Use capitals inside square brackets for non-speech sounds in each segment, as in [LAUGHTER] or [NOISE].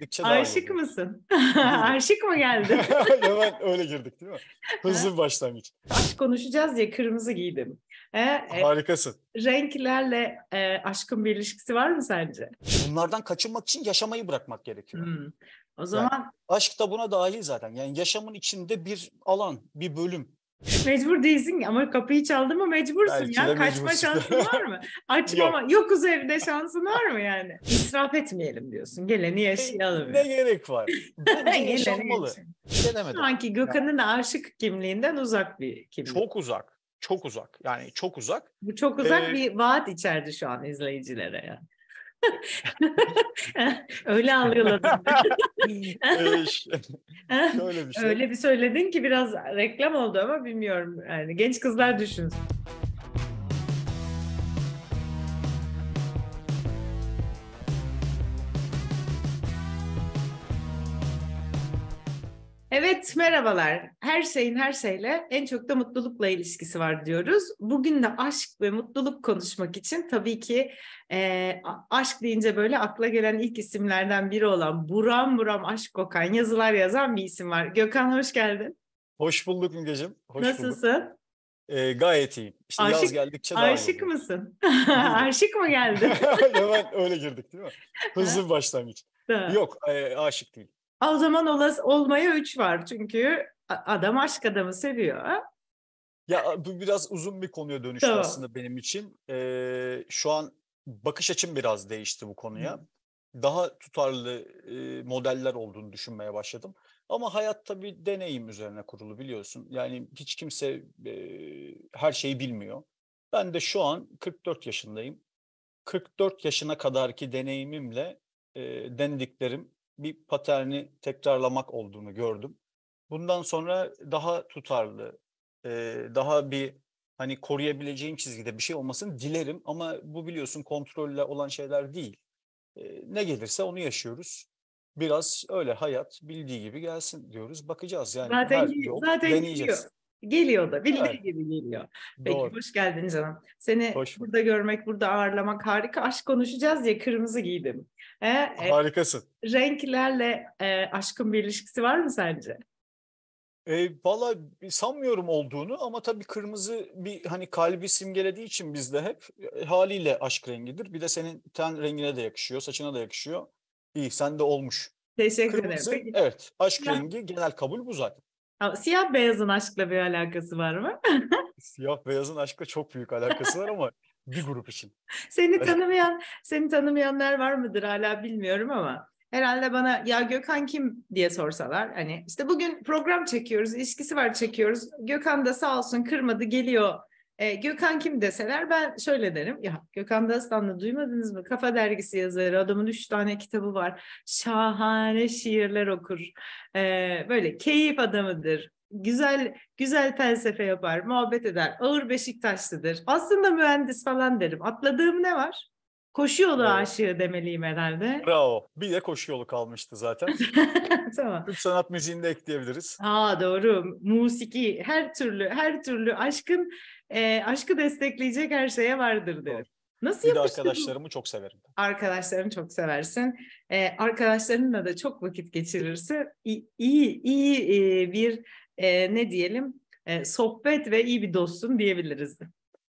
gittikçe daha Aşık mısın? [LAUGHS] Aşık mı geldi? [LAUGHS] Hemen öyle girdik değil mi? Hızlı bir başlangıç. Aşk konuşacağız ya kırmızı giydim. E, e, Harikasın. Renklerle e, aşkın bir ilişkisi var mı sence? Bunlardan kaçınmak için yaşamayı bırakmak gerekiyor. Hmm. O zaman yani aşk da buna dahil zaten. Yani yaşamın içinde bir alan, bir bölüm. Mecbur değilsin ama kapıyı çaldı mı mecbursun Belki ya. Kaçma şansın var mı? [LAUGHS] Açmama yok. yokuz evde şansın var mı yani? İsraf etmeyelim diyorsun. Geleni yaşayalım. Ne, ne gerek var? [LAUGHS] Bence yaşanmalı. Şey Denemedim. Şu anki Gökhan'ın yani. aşık kimliğinden uzak bir kimlik. Çok uzak. Çok uzak. Yani çok uzak. Bu çok uzak ee, bir vaat içerdi şu an izleyicilere yani. [LAUGHS] Öyle anlıyorlar. [LAUGHS] Öyle bir şey. Öyle bir söyledin ki biraz reklam oldu ama bilmiyorum. Yani genç kızlar düşünsün. Evet merhabalar. Her şeyin her şeyle en çok da mutlulukla ilişkisi var diyoruz. Bugün de aşk ve mutluluk konuşmak için tabii ki e, aşk deyince böyle akla gelen ilk isimlerden biri olan buram buram aşk kokan yazılar yazan bir isim var. Gökhan hoş geldin. Hoş bulduk Mügeciğim. Hoş Nasılsın? Bulduk. E, gayet iyiyim. İşte aşık, yaz geldikçe daha Aşık mısın? [LAUGHS] [LAUGHS] aşık mı geldi? [LAUGHS] Hemen öyle girdik değil mi? Hızlı bir başlangıç. Yok e, aşık değil. O zaman olas, olmaya üç var çünkü adam aşk adamı seviyor. Ya bu biraz uzun bir konuya dönüştü tamam. aslında benim için. Ee, şu an bakış açım biraz değişti bu konuya. Hı. Daha tutarlı e, modeller olduğunu düşünmeye başladım. Ama hayat tabii deneyim üzerine kurulu biliyorsun. Yani hiç kimse e, her şeyi bilmiyor. Ben de şu an 44 yaşındayım. 44 yaşına kadarki deneyimimle e, denediklerim bir paterni tekrarlamak olduğunu gördüm. Bundan sonra daha tutarlı, daha bir hani koruyabileceğim çizgide bir şey olmasın dilerim ama bu biliyorsun kontrolle olan şeyler değil. Ne gelirse onu yaşıyoruz. Biraz öyle hayat bildiği gibi gelsin diyoruz. Bakacağız yani. Zaten, her yol zaten deneyeceğiz. Gidiyor. Geliyor da bildiği evet. gibi geliyor. Peki Doğru. hoş geldin canım. Seni hoş burada görmek, burada ağırlamak harika. Aşk konuşacağız ya kırmızı giydim. Ee, e, Harikasın. E, renklerle e, aşkın bir ilişkisi var mı sence? E, Valla sanmıyorum olduğunu ama tabii kırmızı bir hani kalbi simgelediği için bizde hep e, haliyle aşk rengidir. Bir de senin ten rengine de yakışıyor, saçına da yakışıyor. İyi sen de olmuş. Teşekkür kırmızı, ederim. Peki. Evet aşk ya. rengi genel kabul bu zaten. siyah beyazın aşkla bir alakası var mı? [LAUGHS] siyah beyazın aşkla çok büyük alakası var ama bir grup için. Seni tanımayan, seni tanımayanlar var mıdır hala bilmiyorum ama herhalde bana ya Gökhan kim diye sorsalar hani işte bugün program çekiyoruz, ilişkisi var çekiyoruz. Gökhan da sağ olsun kırmadı geliyor. E, Gökhan kim deseler ben şöyle derim. Ya Gökhan Dağıstan'ı duymadınız mı? Kafa dergisi yazarı. Adamın üç tane kitabı var. Şahane şiirler okur. E, böyle keyif adamıdır güzel güzel felsefe yapar, muhabbet eder, ağır Beşiktaşlıdır. Aslında mühendis falan derim. Atladığım ne var? Koşu yolu aşığı demeliyim herhalde. Bravo. Bir de koşu yolu kalmıştı zaten. [LAUGHS] tamam. Türk sanat müziğini de ekleyebiliriz. Aa doğru. Musiki her türlü her türlü aşkın e, aşkı destekleyecek her şeye vardır derim. Doğru. Nasıl bir de arkadaşlarımı çok severim. Arkadaşlarımı çok seversin. Ee, arkadaşlarınla da çok vakit geçirirsin. İyi, iyi, iyi e, bir e, ne diyelim e, sohbet ve iyi bir dostum diyebiliriz.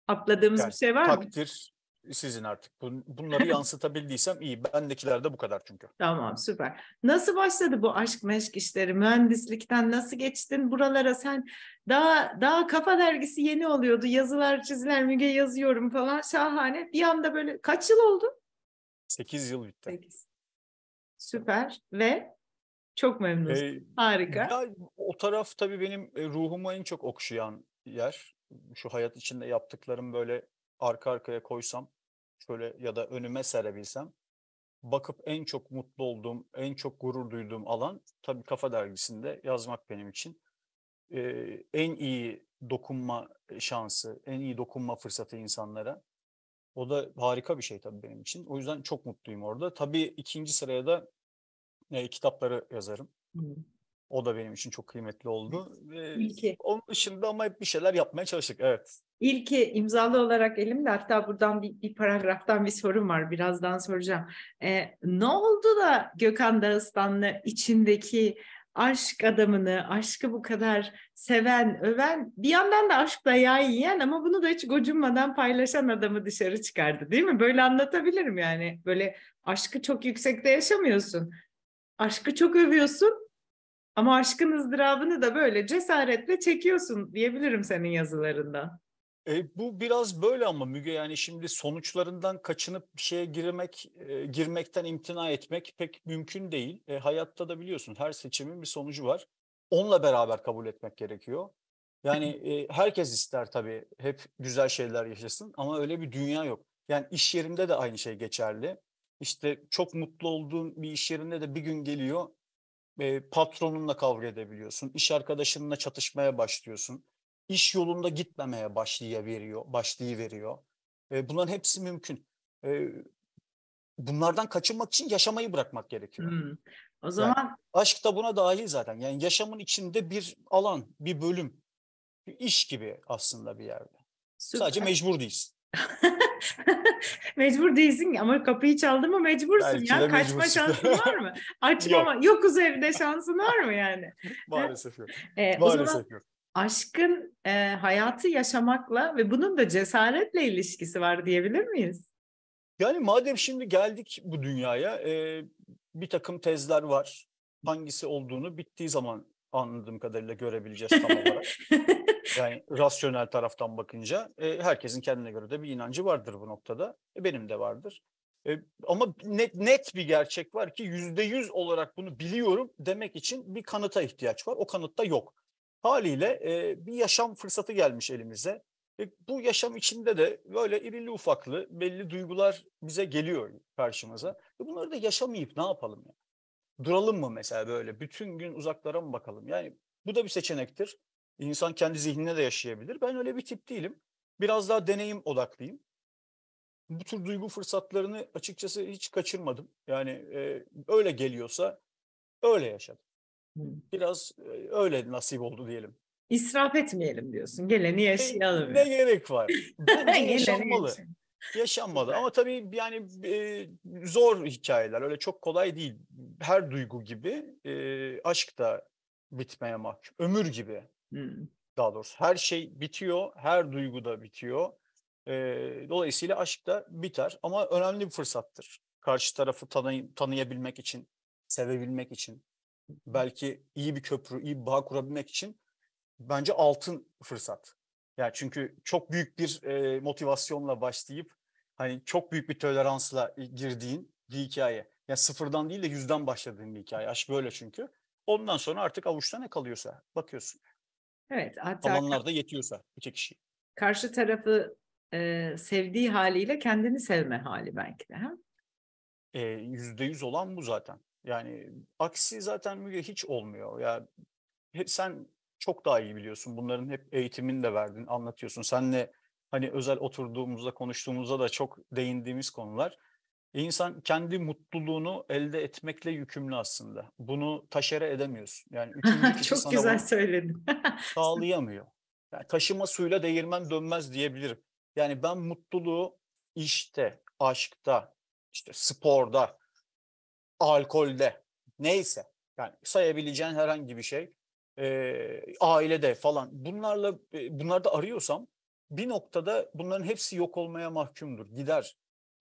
Atladığımız yani, bir şey var takdir, mı? Takdir sizin artık. Bunları yansıtabildiysem iyi. Bendekiler de bu kadar çünkü. Tamam süper. Nasıl başladı bu aşk meşk işleri? Mühendislikten nasıl geçtin buralara? Sen daha daha Kafa Dergisi yeni oluyordu. Yazılar, çiziler, Müge yazıyorum falan. Şahane. Bir anda böyle kaç yıl oldu? 8 yıl bitti. 8. Süper. Ve çok memnunuz. Ee, Harika. Ya, o taraf tabii benim e, ruhumu en çok okşayan yer. Şu hayat içinde yaptıklarım böyle arka arkaya koysam şöyle ya da önüme serebilsem bakıp en çok mutlu olduğum, en çok gurur duyduğum alan tabii Kafa Dergisi'nde yazmak benim için. Ee, en iyi dokunma şansı, en iyi dokunma fırsatı insanlara. O da harika bir şey tabii benim için. O yüzden çok mutluyum orada. Tabii ikinci sıraya da e, kitapları yazarım. Hı. O da benim için çok kıymetli oldu. Ee, İlki. Onun dışında ama hep bir şeyler yapmaya çalıştık. Evet. İlki imzalı olarak elimde. Hatta buradan bir, bir paragraftan bir sorum var. Birazdan soracağım. Ee, ne oldu da Gökhan Dağıstanlı içindeki aşk adamını, aşkı bu kadar seven, öven, bir yandan da aşkla yağ yiyen ama bunu da hiç gocunmadan paylaşan adamı dışarı çıkardı değil mi? Böyle anlatabilirim yani. Böyle aşkı çok yüksekte yaşamıyorsun aşkı çok övüyorsun ama aşkın ızdırabını da böyle cesaretle çekiyorsun diyebilirim senin yazılarında. E, bu biraz böyle ama Müge yani şimdi sonuçlarından kaçınıp bir şeye girmek, e, girmekten imtina etmek pek mümkün değil. E, hayatta da biliyorsun her seçimin bir sonucu var. Onunla beraber kabul etmek gerekiyor. Yani e, herkes ister tabii hep güzel şeyler yaşasın ama öyle bir dünya yok. Yani iş yerimde de aynı şey geçerli işte çok mutlu olduğun bir iş yerinde de bir gün geliyor e, patronunla kavga edebiliyorsun. İş arkadaşınla çatışmaya başlıyorsun. İş yolunda gitmemeye başlayıveriyor, başlayıveriyor. E, bunların hepsi mümkün. E, bunlardan kaçınmak için yaşamayı bırakmak gerekiyor. Hmm. O zaman yani aşk da buna dahil zaten. Yani yaşamın içinde bir alan, bir bölüm, bir iş gibi aslında bir yerde. Süper. Sadece mecbur değilsin. [LAUGHS] [LAUGHS] mecbur değilsin ama kapıyı çaldı mı mecbursun Belki ya. Kaçma şansın var mı? [LAUGHS] açma yok. Yokuz evde şansın var mı yani? [LAUGHS] Maalesef yok. Ee, Maalesef zaman, yok aşkın e, hayatı yaşamakla ve bunun da cesaretle ilişkisi var diyebilir miyiz? Yani madem şimdi geldik bu dünyaya e, bir takım tezler var. Hangisi olduğunu bittiği zaman anladığım kadarıyla görebileceğiz tam olarak. Yani rasyonel taraftan bakınca e, herkesin kendine göre de bir inancı vardır bu noktada. E, benim de vardır. E, ama net, net bir gerçek var ki yüzde yüz olarak bunu biliyorum demek için bir kanıta ihtiyaç var. O kanıtta yok. Haliyle e, bir yaşam fırsatı gelmiş elimize. E, bu yaşam içinde de böyle irili ufaklı belli duygular bize geliyor karşımıza. E, bunları da yaşamayıp ne yapalım ya? Yani? Duralım mı mesela böyle bütün gün uzaklara mı bakalım? Yani bu da bir seçenektir. İnsan kendi zihnine de yaşayabilir. Ben öyle bir tip değilim. Biraz daha deneyim odaklıyım. Bu tür duygu fırsatlarını açıkçası hiç kaçırmadım. Yani e, öyle geliyorsa öyle yaşadım. Biraz e, öyle nasip oldu diyelim. İsraf etmeyelim diyorsun. Geleni yaşayalım. Ne, ne gerek var? [LAUGHS] yaşanmalı. Için. Yaşanmalı ama tabii yani e, zor hikayeler. Öyle çok kolay değil. Her duygu gibi e, aşk da bitmeye mahkum. Ömür gibi. Hmm. Daha doğrusu her şey bitiyor, her duygu da bitiyor. E, dolayısıyla aşk da biter ama önemli bir fırsattır. Karşı tarafı tanı tanıyabilmek için, sevebilmek için, belki iyi bir köprü, iyi bir bağ kurabilmek için bence altın fırsat. Yani çünkü çok büyük bir e, motivasyonla başlayıp hani çok büyük bir toleransla girdiğin bir hikaye. Yani sıfırdan değil de yüzden başladığın bir hikaye. Aşk böyle çünkü. Ondan sonra artık avuçta ne kalıyorsa bakıyorsun. Evet. Hatta alanlarda yetiyorsa iki kişi. Karşı tarafı e, sevdiği haliyle kendini sevme hali belki de. E, yüzde yüz olan bu zaten. Yani aksi zaten Müge hiç olmuyor. Ya hep sen çok daha iyi biliyorsun. Bunların hep eğitimini de verdin, anlatıyorsun. Senle hani özel oturduğumuzda, konuştuğumuzda da çok değindiğimiz konular. E, insan kendi mutluluğunu elde etmekle yükümlü aslında. Bunu taşere edemiyorsun. Yani [LAUGHS] çok güzel söyledin. [LAUGHS] sağlayamıyor. Yani taşıma suyla değirmen dönmez diyebilirim. Yani ben mutluluğu işte, aşkta, işte sporda, alkolde neyse yani sayabileceğin herhangi bir şey e, ailede falan bunlarla e, bunlarda arıyorsam bir noktada bunların hepsi yok olmaya mahkumdur gider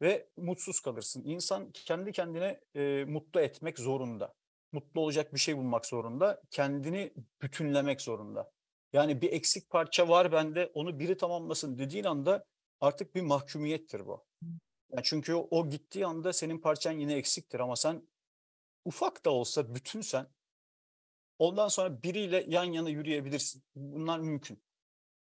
ve mutsuz kalırsın. İnsan kendi kendine e, mutlu etmek zorunda. Mutlu olacak bir şey bulmak zorunda. Kendini bütünlemek zorunda. Yani bir eksik parça var bende onu biri tamamlasın dediğin anda artık bir mahkumiyettir bu. Yani çünkü o, o gittiği anda senin parçan yine eksiktir ama sen ufak da olsa bütünsen ondan sonra biriyle yan yana yürüyebilirsin. Bunlar mümkün.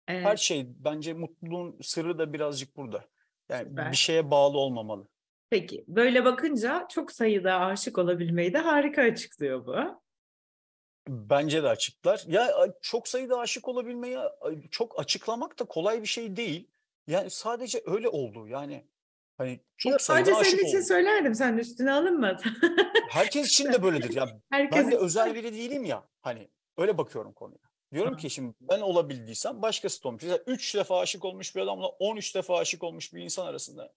Evet. Her şey bence mutluluğun sırrı da birazcık burada. Yani Süper. bir şeye bağlı olmamalı. Peki böyle bakınca çok sayıda aşık olabilmeyi de harika açıklıyor bu. Bence de açıklar. Ya çok sayıda aşık olabilmeyi çok açıklamak da kolay bir şey değil. Yani sadece öyle oldu. Yani hani çok Yok, sayıda sadece senin için oldu. söylerdim. Sen üstüne alınmadı. Herkes için de böyledir. Ya [LAUGHS] Herkes ben de için. özel biri değilim ya. Hani öyle bakıyorum konuya. Diyorum ki şimdi ben olabildiysem başkası da olmuş. Mesela 3 defa aşık olmuş bir adamla 13 defa aşık olmuş bir insan arasında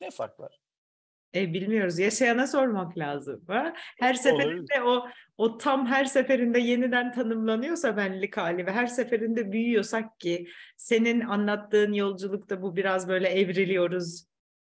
ne fark var? E, bilmiyoruz. Yaşayana sormak lazım. Ha? Her seferinde o o tam her seferinde yeniden tanımlanıyorsa benlik hali ve her seferinde büyüyorsak ki senin anlattığın yolculukta bu biraz böyle evriliyoruz,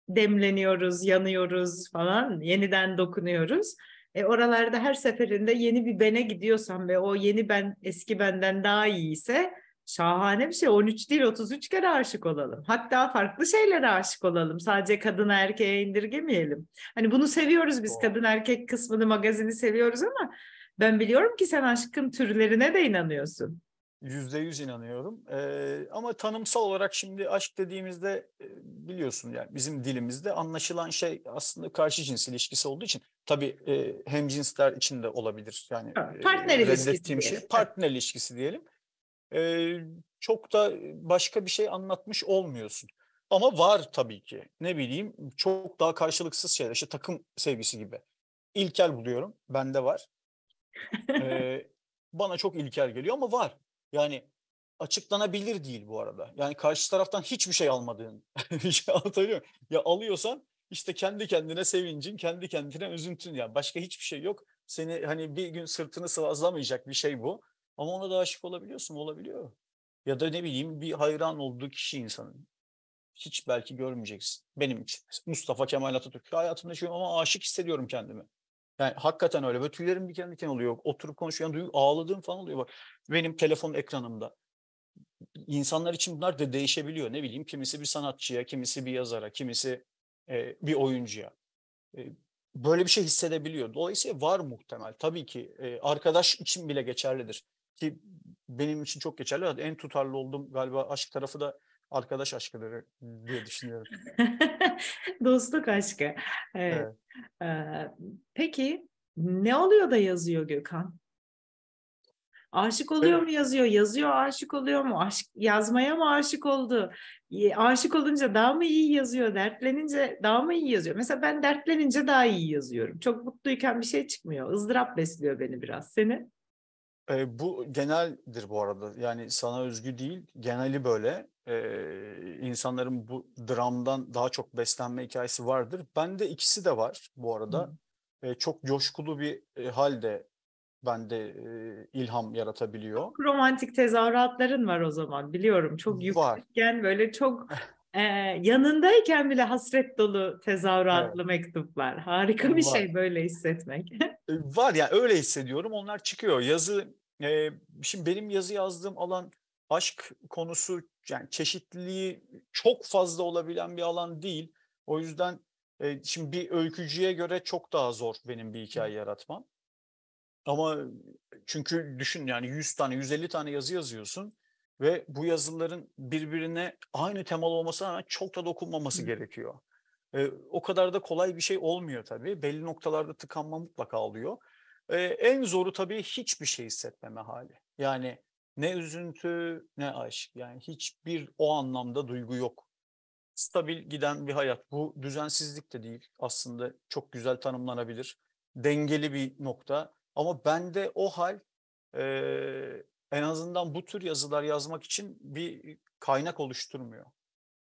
demleniyoruz, yanıyoruz falan, yeniden dokunuyoruz. E, oralarda her seferinde yeni bir bene gidiyorsan ve o yeni ben eski benden daha iyi ise şahane bir şey. 13 değil 33 kere aşık olalım. Hatta farklı şeylere aşık olalım. Sadece kadın erkeğe indirgemeyelim. Hani bunu seviyoruz biz kadın erkek kısmını magazini seviyoruz ama ben biliyorum ki sen aşkın türlerine de inanıyorsun. Yüzde yüz inanıyorum. Ee, ama tanımsal olarak şimdi aşk dediğimizde e, biliyorsun yani bizim dilimizde anlaşılan şey aslında karşı cins ilişkisi olduğu için tabii e, hem cinsler için de olabilir. Yani e, partner e, ilişkisi. Şey, partner ilişkisi diyelim. Ee, çok da başka bir şey anlatmış olmuyorsun. Ama var tabii ki. Ne bileyim çok daha karşılıksız şeyler. İşte takım sevgisi gibi. İlkel buluyorum. Bende var. [LAUGHS] ee, bana çok ilkel geliyor ama var. Yani açıklanabilir değil bu arada. Yani karşı taraftan hiçbir şey almadığın. [LAUGHS] Şey anlatabiliyor muyum? Ya alıyorsan işte kendi kendine sevincin, kendi kendine üzüntün. Yani başka hiçbir şey yok. Seni hani bir gün sırtını sıvazlamayacak bir şey bu. Ama ona da aşık olabiliyorsun, olabiliyor. Ya da ne bileyim bir hayran olduğu kişi insanın. Hiç belki görmeyeceksin. Benim için. Mustafa Kemal Atatürk. Hayatımda şey ama aşık hissediyorum kendimi. Yani hakikaten öyle. Böyle tüylerim diken diken oluyor. Oturup konuşuyor. Yani ağladığım falan oluyor. Bak benim telefon ekranımda. İnsanlar için bunlar da değişebiliyor. Ne bileyim kimisi bir sanatçıya, kimisi bir yazara, kimisi e, bir oyuncuya. E, böyle bir şey hissedebiliyor. Dolayısıyla var muhtemel. Tabii ki e, arkadaş için bile geçerlidir. Ki benim için çok geçerli. En tutarlı olduğum galiba aşk tarafı da arkadaş aşkıdır diye düşünüyorum. [LAUGHS] Dostluk aşkı. Evet. evet. Ee, peki ne oluyor da yazıyor Gökhan? Aşık oluyor evet. mu yazıyor? Yazıyor aşık oluyor mu? Aşk, yazmaya mı aşık oldu? Aşık olunca daha mı iyi yazıyor? Dertlenince daha mı iyi yazıyor? Mesela ben dertlenince daha iyi yazıyorum. Çok mutluyken bir şey çıkmıyor. ızdırap besliyor beni biraz. Seni? E, bu geneldir bu arada. Yani sana özgü değil. Geneli böyle. E, insanların bu dramdan daha çok beslenme hikayesi vardır. Bende ikisi de var bu arada. E, çok coşkulu bir e, halde bende e, ilham yaratabiliyor. Çok romantik tezahüratların var o zaman biliyorum. Çok yüksekken var. böyle çok [LAUGHS] Ee, yanındayken bile hasret dolu tezahüratlı evet. mektuplar. Harika bir var. şey böyle hissetmek. [LAUGHS] Ee, var ya öyle hissediyorum. Onlar çıkıyor. Yazı e, şimdi benim yazı yazdığım alan aşk konusu yani çeşitliliği çok fazla olabilen bir alan değil. O yüzden e, şimdi bir öykücüye göre çok daha zor benim bir hikaye yaratmam. Ama e, çünkü düşün yani 100 tane 150 tane yazı yazıyorsun. Ve bu yazıların birbirine aynı temal olmasına rağmen çok da dokunmaması Hı. gerekiyor. E, o kadar da kolay bir şey olmuyor tabii. Belli noktalarda tıkanma mutlaka oluyor. E, en zoru tabii hiçbir şey hissetmeme hali. Yani ne üzüntü ne aşk. Yani hiçbir o anlamda duygu yok. Stabil giden bir hayat. Bu düzensizlik de değil. Aslında çok güzel tanımlanabilir. Dengeli bir nokta. Ama bende o hal e, en azından bu tür yazılar yazmak için bir kaynak oluşturmuyor.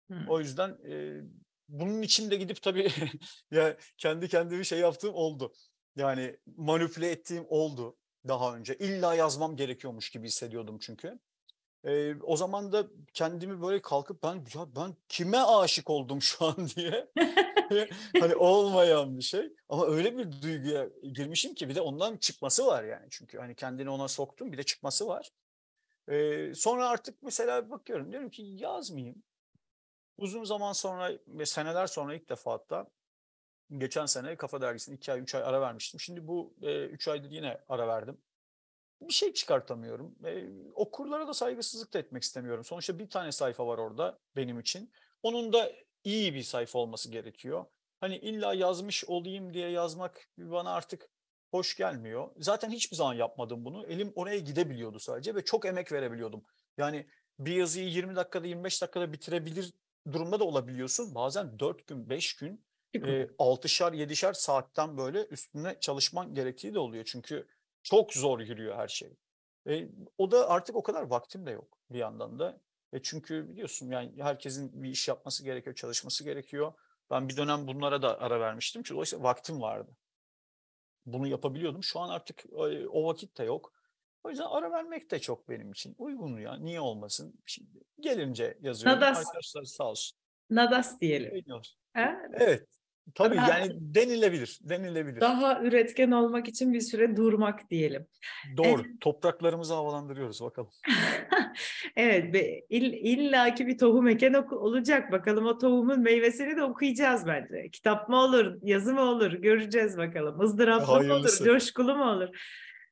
Hmm. O yüzden e, bunun için de gidip tabii [LAUGHS] ya kendi kendimi şey yaptığım oldu. Yani manipüle ettiğim oldu daha önce. İlla yazmam gerekiyormuş gibi hissediyordum çünkü. E, o zaman da kendimi böyle kalkıp ben ya ben kime aşık oldum şu an [LAUGHS] diye [LAUGHS] hani olmayan bir şey ama öyle bir duyguya girmişim ki bir de ondan çıkması var yani çünkü hani kendini ona soktum bir de çıkması var. E, sonra artık mesela bakıyorum diyorum ki yazmayayım. Uzun zaman sonra ve seneler sonra ilk defa hatta geçen sene Kafa Dergisi'nin 2 ay 3 ay ara vermiştim. Şimdi bu 3 e, aydır yine ara verdim bir şey çıkartamıyorum. E, okurlara da saygısızlık da etmek istemiyorum. Sonuçta bir tane sayfa var orada benim için. Onun da iyi bir sayfa olması gerekiyor. Hani illa yazmış olayım diye yazmak bana artık hoş gelmiyor. Zaten hiçbir zaman yapmadım bunu. Elim oraya gidebiliyordu sadece ve çok emek verebiliyordum. Yani bir yazıyı 20 dakikada 25 dakikada bitirebilir durumda da olabiliyorsun. Bazen 4 gün 5 gün e, 6'şar 7'şer saatten böyle üstüne çalışman gerektiği de oluyor. Çünkü çok zor yürüyor her şey. E, o da artık o kadar vaktim de yok bir yandan da. E çünkü biliyorsun yani herkesin bir iş yapması gerekiyor, çalışması gerekiyor. Ben bir dönem bunlara da ara vermiştim. Çünkü dolayısıyla vaktim vardı. Bunu yapabiliyordum. Şu an artık o vakit de yok. O yüzden ara vermek de çok benim için uygun ya. Niye olmasın? Şimdi gelince yazıyorum. Nadas. Arkadaşlar sağ olsun. Nadas diyelim. Evet. Tabii yani denilebilir, denilebilir. Daha üretken olmak için bir süre durmak diyelim. Doğru, evet. topraklarımızı havalandırıyoruz bakalım. [LAUGHS] evet, ill, illaki bir tohum eken olacak. Bakalım o tohumun meyvesini de okuyacağız bence. Kitap mı olur, yazı mı olur göreceğiz bakalım. Izdıraplı mı olur, coşkulu mu olur?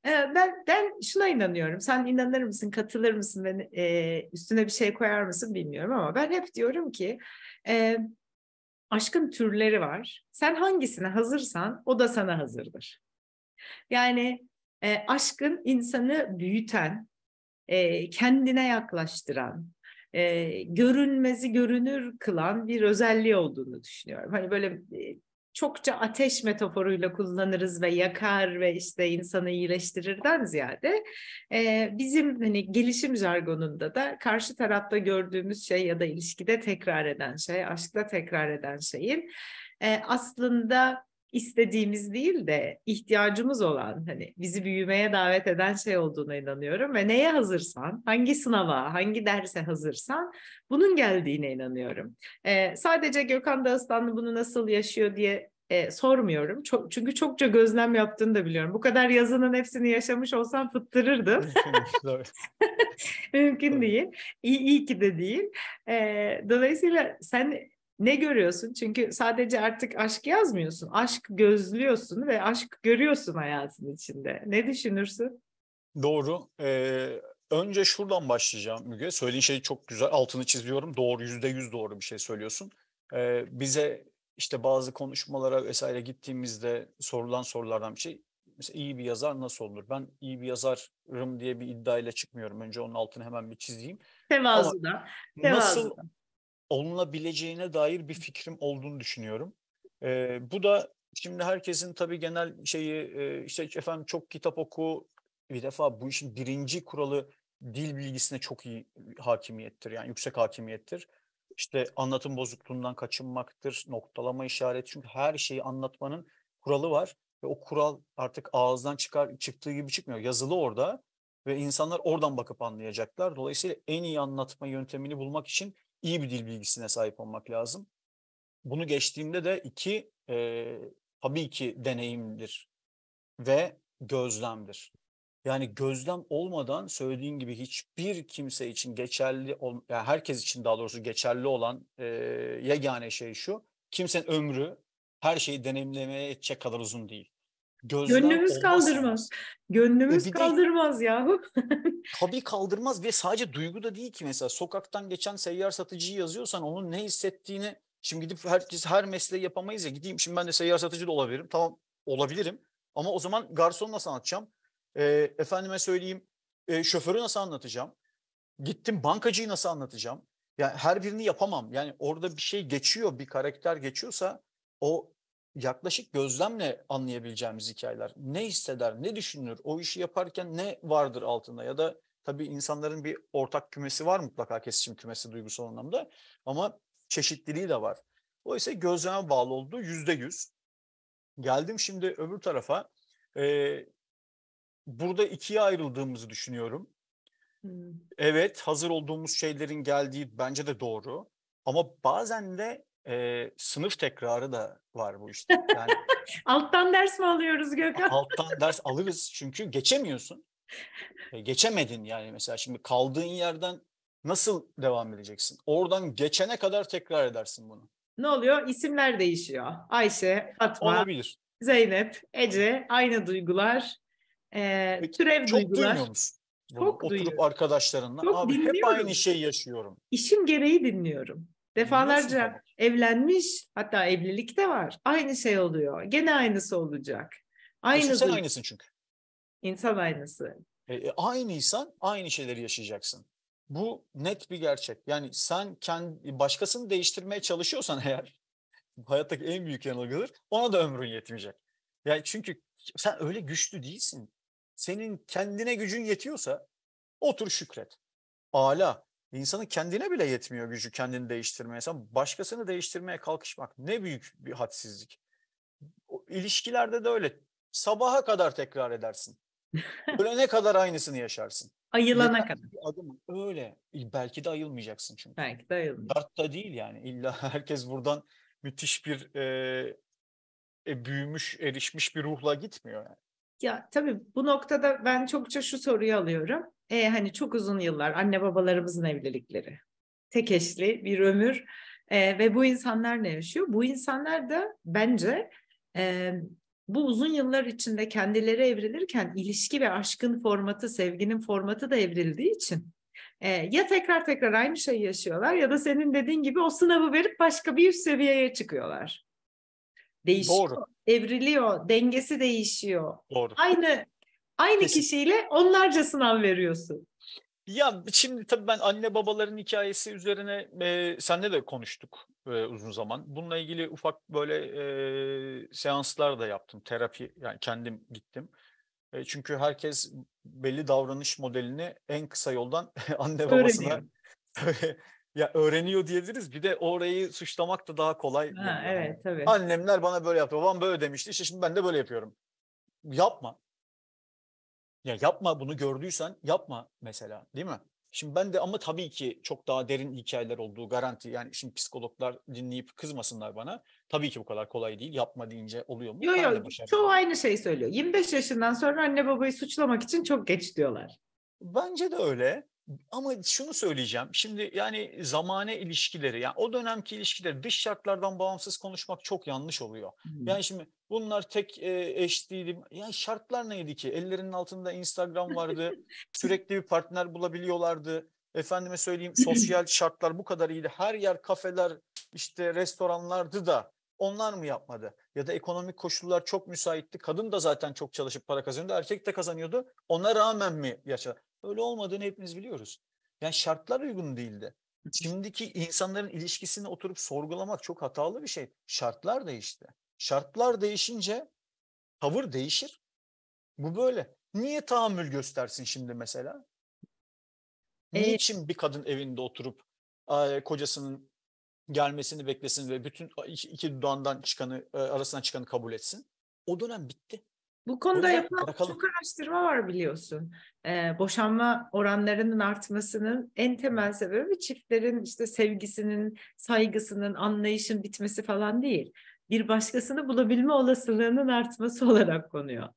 Ee, ben, ben şuna inanıyorum. Sen inanır mısın, katılır mısın, ben, e, üstüne bir şey koyar mısın bilmiyorum ama ben hep diyorum ki e, aşkın türleri var. Sen hangisine hazırsan o da sana hazırdır. Yani e, aşkın insanı büyüten, e, kendine yaklaştıran, e, görünmezi görünür kılan bir özelliği olduğunu düşünüyorum. Hani böyle e, çokça ateş metaforuyla kullanırız ve yakar ve işte insanı iyileştirirden ziyade e, bizim hani gelişim jargonunda da karşı tarafta gördüğümüz şey ya da ilişkide tekrar eden şey, aşkta tekrar eden şeyin e, aslında istediğimiz değil de ihtiyacımız olan hani bizi büyümeye davet eden şey olduğuna inanıyorum ve neye hazırsan, hangi sınava, hangi derse hazırsan bunun geldiğine inanıyorum. Ee, sadece Gökhan Dağıstanlı bunu nasıl yaşıyor diye e, sormuyorum. Çok, çünkü çokça gözlem yaptığını da biliyorum. Bu kadar yazının hepsini yaşamış olsam fıttırırdım. [LAUGHS] [LAUGHS] Mümkün değil. İyi, iyi ki de değil. E, dolayısıyla sen ne görüyorsun? Çünkü sadece artık aşk yazmıyorsun. Aşk gözlüyorsun ve aşk görüyorsun hayatın içinde. Ne düşünürsün? Doğru. Ee, önce şuradan başlayacağım Müge. Söylediğin şey çok güzel. Altını çiziyorum. Doğru, yüzde yüz doğru bir şey söylüyorsun. Ee, bize işte bazı konuşmalara vesaire gittiğimizde sorulan sorulardan bir şey. Mesela iyi bir yazar nasıl olur? Ben iyi bir yazarım diye bir iddiayla çıkmıyorum. Önce onun altını hemen bir çizeyim. Tevazuda. Nasıl, olunabileceğine dair bir fikrim olduğunu düşünüyorum. E, bu da şimdi herkesin tabii genel şeyi e, işte efendim çok kitap oku bir defa bu işin birinci kuralı dil bilgisine çok iyi hakimiyettir. Yani yüksek hakimiyettir. İşte anlatım bozukluğundan kaçınmaktır, noktalama işareti. Çünkü her şeyi anlatmanın kuralı var ve o kural artık ağızdan çıkar çıktığı gibi çıkmıyor. Yazılı orada ve insanlar oradan bakıp anlayacaklar. Dolayısıyla en iyi anlatma yöntemini bulmak için iyi bir dil bilgisine sahip olmak lazım. Bunu geçtiğimde de iki e, tabii ki deneyimdir ve gözlemdir. Yani gözlem olmadan söylediğin gibi hiçbir kimse için geçerli, yani herkes için daha doğrusu geçerli olan e, yegane şey şu. Kimsenin ömrü her şeyi deneyimlemeye edecek kadar uzun değil. Gözler Gönlümüz olmaz. kaldırmaz. Gönlümüz e kaldırmaz de, yahu. [LAUGHS] tabii kaldırmaz ve sadece duygu da değil ki mesela sokaktan geçen seyyar satıcıyı yazıyorsan onun ne hissettiğini şimdi gidip herkes her mesleği yapamayız ya gideyim şimdi ben de seyyar satıcı da olabilirim. Tamam olabilirim ama o zaman garson nasıl anlatacağım? E, efendime söyleyeyim e, şoförü nasıl anlatacağım? Gittim bankacıyı nasıl anlatacağım? Yani her birini yapamam. Yani orada bir şey geçiyor, bir karakter geçiyorsa o yaklaşık gözlemle anlayabileceğimiz hikayeler. Ne hisseder, ne düşünür, o işi yaparken ne vardır altında ya da tabii insanların bir ortak kümesi var mutlaka kesişim kümesi duygusal anlamda ama çeşitliliği de var. Oysa gözleme bağlı olduğu yüzde yüz. Geldim şimdi öbür tarafa. Ee, burada ikiye ayrıldığımızı düşünüyorum. Hmm. Evet hazır olduğumuz şeylerin geldiği bence de doğru. Ama bazen de e, sınıf tekrarı da var bu işte. Yani, [LAUGHS] alttan ders mi alıyoruz Gökhan? alttan [LAUGHS] ders alırız çünkü geçemiyorsun. E, geçemedin yani mesela şimdi kaldığın yerden nasıl devam edeceksin? Oradan geçene kadar tekrar edersin bunu. Ne oluyor? İsimler değişiyor. Ayşe, Fatma, Olabilir. Zeynep, Ece aynı duygular, e, Peki, türev çok duygular. Çok duymuyor musun? Bunu çok Oturup duyuyorum. arkadaşlarınla Çok abi hep aynı şeyi yaşıyorum. İşim gereği dinliyorum. Defalarca Nasıl? evlenmiş hatta evlilik de var. Aynı şey oluyor. Gene aynısı olacak. Aynı insan aynısın çünkü. İnsan aynısı. E, e, aynıysan aynı şeyleri yaşayacaksın. Bu net bir gerçek. Yani sen kendi başkasını değiştirmeye çalışıyorsan eğer [LAUGHS] hayattaki en büyük yanılgıdır. Ona da ömrün yetmeyecek. Yani çünkü sen öyle güçlü değilsin. Senin kendine gücün yetiyorsa otur şükret. Ala. İnsanın kendine bile yetmiyor gücü kendini değiştirmeye. Sen başkasını değiştirmeye kalkışmak ne büyük bir hadsizlik. O ilişkilerde de öyle. Sabaha kadar tekrar edersin. [LAUGHS] Öyle ne kadar aynısını yaşarsın. Ayılana kadar. Adım öyle. Belki de ayılmayacaksın çünkü. Belki de ayılmayacaksın. Şart da değil yani. İlla [LAUGHS] herkes buradan müthiş bir e, e, büyümüş, erişmiş bir ruhla gitmiyor yani. Ya tabii bu noktada ben çokça şu soruyu alıyorum. E, hani çok uzun yıllar anne babalarımızın evlilikleri. Tek eşli bir ömür e, ve bu insanlar ne yaşıyor? Bu insanlar da bence e, bu uzun yıllar içinde kendileri evrilirken ilişki ve aşkın formatı, sevginin formatı da evrildiği için e, ya tekrar tekrar aynı şeyi yaşıyorlar ya da senin dediğin gibi o sınavı verip başka bir üst seviyeye çıkıyorlar. Değişiyor. Doğru evriliyor, dengesi değişiyor. Doğru. Aynı aynı Kesin. kişiyle onlarca sınav veriyorsun. Ya şimdi tabii ben anne babaların hikayesi üzerine e, senle de konuştuk e, uzun zaman. Bununla ilgili ufak böyle e, seanslar da yaptım. Terapi yani kendim gittim. E, çünkü herkes belli davranış modelini en kısa yoldan [LAUGHS] anne babasına [LAUGHS] Ya öğreniyor diyebiliriz. Bir de orayı suçlamak da daha kolay. Ha, yani. evet tabii. Annemler bana böyle yaptı. Babam böyle demişti. İşte şimdi ben de böyle yapıyorum. Yapma. Ya yapma bunu gördüysen yapma mesela değil mi? Şimdi ben de ama tabii ki çok daha derin hikayeler olduğu garanti. Yani şimdi psikologlar dinleyip kızmasınlar bana. Tabii ki bu kadar kolay değil. Yapma deyince oluyor mu? Yok yok. Çoğu aynı şeyi söylüyor. 25 yaşından sonra anne babayı suçlamak için çok geç diyorlar. Bence de öyle. Ama şunu söyleyeceğim. Şimdi yani zamane ilişkileri, yani o dönemki ilişkileri dış şartlardan bağımsız konuşmak çok yanlış oluyor. Hmm. Yani şimdi bunlar tek e, eş değilim. Yani şartlar neydi ki? Ellerinin altında Instagram vardı. [LAUGHS] sürekli bir partner bulabiliyorlardı. Efendime söyleyeyim sosyal [LAUGHS] şartlar bu kadar iyiydi. Her yer kafeler, işte restoranlardı da onlar mı yapmadı? Ya da ekonomik koşullar çok müsaitti. Kadın da zaten çok çalışıp para kazanıyordu. Erkek de kazanıyordu. Ona rağmen mi yaşadı? Öyle olmadığını hepimiz biliyoruz. Yani şartlar uygun değildi. Şimdiki insanların ilişkisini oturup sorgulamak çok hatalı bir şey. Şartlar değişti. Şartlar değişince tavır değişir. Bu böyle. Niye tahammül göstersin şimdi mesela? E, Niçin bir kadın evinde oturup kocasının gelmesini beklesin ve bütün iki dudağından çıkanı e, arasından çıkanı kabul etsin? O dönem bitti. Bu konuda yapılan çok araştırma var biliyorsun. Ee, boşanma oranlarının artmasının en temel sebebi çiftlerin işte sevgisinin, saygısının, anlayışın bitmesi falan değil. Bir başkasını bulabilme olasılığının artması olarak konuyor.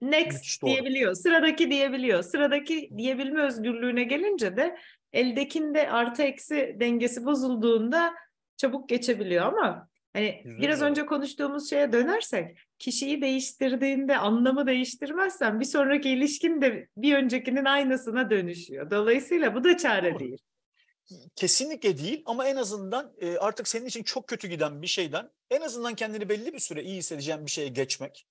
Next Hiç diyebiliyor, doğru. sıradaki diyebiliyor. Sıradaki diyebilme özgürlüğüne gelince de eldekinde artı eksi dengesi bozulduğunda çabuk geçebiliyor ama Hani Güzel biraz önce konuştuğumuz şeye dönersek kişiyi değiştirdiğinde anlamı değiştirmezsen bir sonraki ilişkin de bir öncekinin aynısına dönüşüyor. Dolayısıyla bu da çare değil. Kesinlikle değil ama en azından e, artık senin için çok kötü giden bir şeyden en azından kendini belli bir süre iyi hissedeceğin bir şeye geçmek